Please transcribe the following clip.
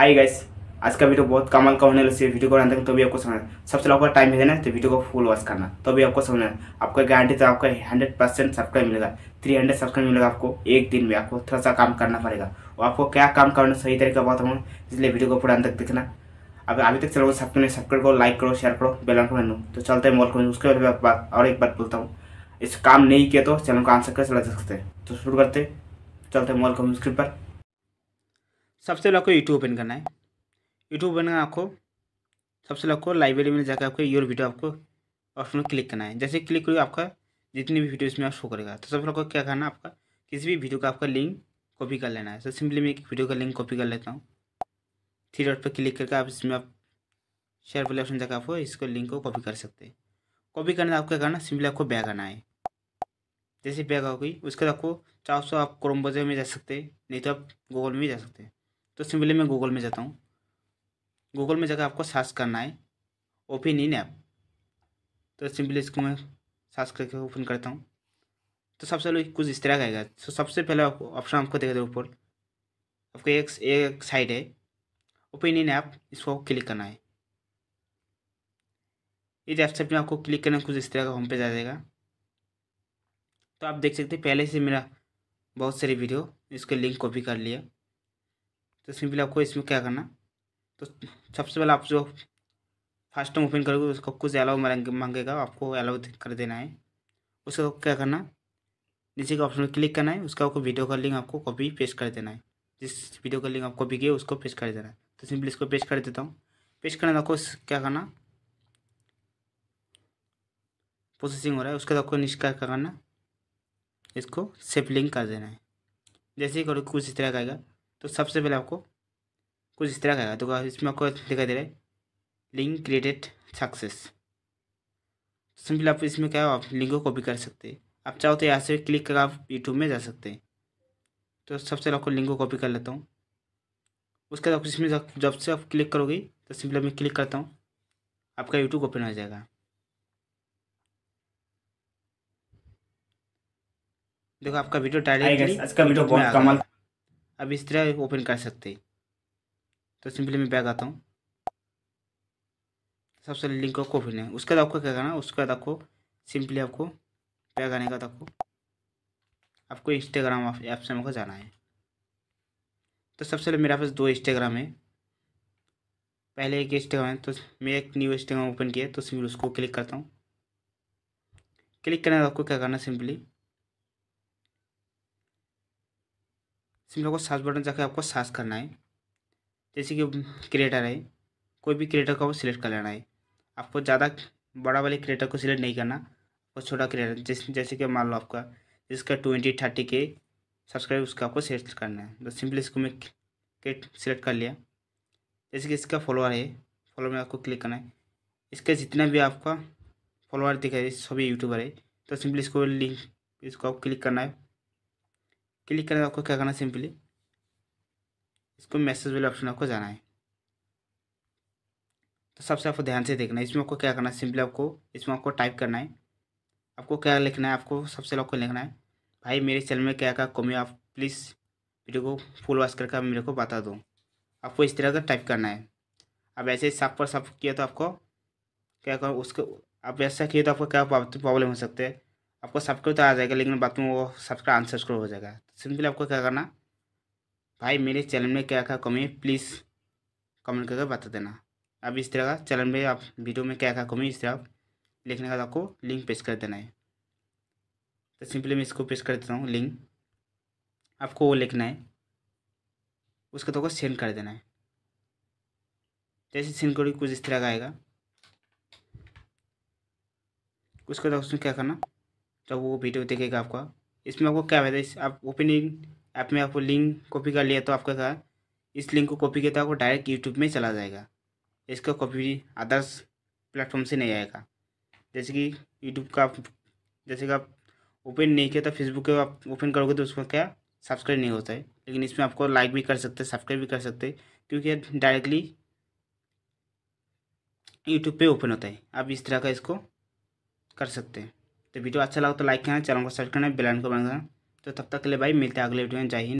आई guys आज का video बहुत कमाल का होने लगे वीडियो को अंत तो भी आपको समझना सबसे आपका टाइम देना तो वीडियो को फुल वॉच करना तो भी आपको समझना आपका गारंटी तो आपका हंड्रेड परसेंट सब्सक्राइब मिलेगा थ्री हंड्रेड सब्सक्राइब मिलेगा आपको एक दिन में आपको थोड़ा सा काम करना पड़ेगा और आपको क्या काम करना सही तरीका बहुत हूँ इसलिए वीडियो को पूरा अंत देखना अब अभी तक चलो सबको सब्सक्राइब करो लाइक करो शेयर करो बेलन को बनो तो चलते हैं मॉल को उसके बाद और एक बात बोलता हूँ इस काम नहीं किया तो चैनल को आंसर कर चला सकते हैं तो शुरू करते चलते हैं मॉल को स्क्रीन पर सबसे पहले आपको यूट्यूब ओपन करना है यूट्यूब ओपन करना आपको सबसे पहले आपको लाइब्रेरी में जाकर आपको योर वीडियो आपको ऑप्शन में क्लिक करना है जैसे क्लिक करोगे आपका जितनी भी वीडियो इसमें आप शो करेगा तो सबसे आपको क्या करना आपका किसी भी वीडियो का आपका लिंक कॉपी कर लेना है सर तो सिंपली मैं एक वीडियो का लिंक कॉपी कर लेता हूँ थ्री डॉट पर क्लिक करके आप इसमें आप शेयर वाले ऑप्शन जाकर आपको इसको लिंक को कॉपी कर सकते हैं कॉपी करने आपको क्या करना सिंपली आपको बैग आना है जैसे बैग आ गई उसके बाद आपको चाहो सौ आप क्रोम ब्राउज़र में जा सकते हैं नहीं तो आप गूगल में जा सकते हैं तो सिंपली मैं गूगल में जाता हूँ गूगल में जाकर आपको सर्च करना है ओपन इन ऐप तो सिंपली इसको मैं सर्च करके ओपन करता हूँ तो सबसे पहले कुछ इस तरह का आएगा तो सबसे पहला ऑप्शन आपको देखा दो ऊपर आपको एक एक साइड है ओपन इन ऐप इसको क्लिक करना है इस वेबसाइट में आपको क्लिक करना कुछ इस तरह का होम पेज आ जाएगा तो आप देख सकते हैं पहले से मेरा बहुत सारी वीडियो इसके लिंक कॉपी कर लिया तो सिंपली आपको इसमें क्या करना तो सबसे पहले आप जो फर्स्ट टाइम ओपन करोगे उसको कुछ अलाउ मांगेगा आपको अलाउ कर देना है उसका क्या करना नीचे का ऑप्शन में क्लिक करना है उसका आपको वीडियो का लिंक आपको कॉपी पेस्ट कर देना है जिस वीडियो का लिंक आप कॉपी किए उसको पेस्ट कर देना है तो सिंपली इसको पेस्ट कर देता हूँ पेस्ट करने आपको क्या करना प्रोसेसिंग हो रहा है उसके बाद आपको निष्कार करना इसको सेफ लिंक कर देना है जैसे ही करो कुछ इस तरह का आएगा तो सबसे पहले आपको कुछ इस तरह का तो इसमें आपको दिखाई दे रहा है लिंक क्रिएटेड सक्सेस सिंपल आप इसमें क्या है आप लिंक को कॉपी कर सकते हैं आप चाहो तो यहाँ से क्लिक कर आप यूट्यूब में जा सकते हैं तो सबसे पहले आपको लिंक को कॉपी कर लेता हूँ उसके बाद इसमें जब से आप क्लिक करोगे तो सिंपल मैं क्लिक करता हूँ आपका यूट्यूब ओपन हो जाएगा देखो आपका वीडियो टाइटल आज का वीडियो बहुत कमाल अब इस तरह ओपन कर सकते तो सिंपली मैं बैग आता हूँ सबसे लिंक को ओपन है उसके बाद आपको क्या करना है उसके बाद आपको सिंपली आपको बैग आने का आपको आपको इंस्टाग्राम ऐप से मुझे जाना है तो सबसे पहले मेरे पास दो इंस्टाग्राम है पहले एक इंस्टाग्राम है तो मैं एक न्यू इंस्टाग्राम ओपन किया तो सिंपली उसको क्लिक करता हूँ क्लिक करने का आपको क्या करना है सिंपली सिंपल को सर्च बटन जाकर आपको सर्च करना है जैसे कि क्रिएटर है कोई भी क्रिएटर को आपको सिलेक्ट कर लेना है आपको ज़्यादा बड़ा वाले क्रिएटर को सिलेक्ट नहीं करना और छोटा क्रिएटर जैसे जैसे कि मान लो आपका जिसका ट्वेंटी थर्टी के सब्सक्राइब उसका आपको सिलेक्ट करना है तो सिंपली इसको मैं क्रिएट सिलेक्ट कर लिया जैसे कि इसका फॉलोअर है फॉलोअर में आपको क्लिक करना है इसका जितना भी आपका फॉलोअर दिखाई सभी यूट्यूबर है तो सिंपली इसको लिंक इसको आपको क्लिक करना है क्लिक करके आपको क्या करना है सिंपली इसको मैसेज वाले ऑप्शन आपको जाना है तो सबसे आपको ध्यान से देखना है इसमें आपको क्या करना है सिंपली आपको इसमें आपको टाइप करना है आपको क्या लिखना है आपको सबसे आपको लिखना है भाई मेरे चैनल में क्या क्या कमी आप प्लीज़ वीडियो को फुल वॉच करके मेरे को बता दो आपको इस तरह का टाइप करना है अब ऐसे साफ पर साफ किया तो आपको क्या करो उसको आप ऐसा किया तो आपको क्या प्रॉब्लम हो सकते हैं आपको सबका तो आ जाएगा लेकिन बाकी वो सबका अनसब्सक्राइब हो जाएगा सिंपली तो आपको क्या करना भाई मेरे चैनल में क्या क्या कमी है प्लीज़ कमेंट करके बता देना अब इस तरह का चैनल में आप वीडियो में क्या क्या कमी इस तरह लिखने का आपको लिंक पेश कर देना है तो सिंपली मैं इसको पेश कर देता हूँ लिंक आपको वो लिखना है उसका तो सेंड कर देना है जैसे सेंड करोगे कुछ इस तरह का आएगा उसके तो उसमें क्या करना तो वो वीडियो देखेगा आपका इसमें आपको क्या फायदा आप ओपनिंग ऐप में आपको लिंक कॉपी कर लिया तो आपका क्या इस लिंक को कॉपी किया तो आपको डायरेक्ट यूट्यूब में चला जाएगा इसका कॉपी अदर्स प्लेटफॉर्म से नहीं आएगा जैसे कि यूट्यूब का आप जैसे कि आप ओपन नहीं किया तो फेसबुक के आप ओपन करोगे तो उसमें क्या सब्सक्राइब नहीं होता है लेकिन इसमें आपको लाइक भी कर सकते हैं सब्सक्राइब भी कर सकते क्योंकि डायरेक्टली यूट्यूब पे ओपन होता है आप इस तरह का इसको कर सकते हैं तो वीडियो अच्छा लगा तो लाइक करें चैनल को सब्सक्राइब करें बेलाइन को बना तो तब तक के लिए भाई मिलते हैं अगले वीडियो में जय हिंद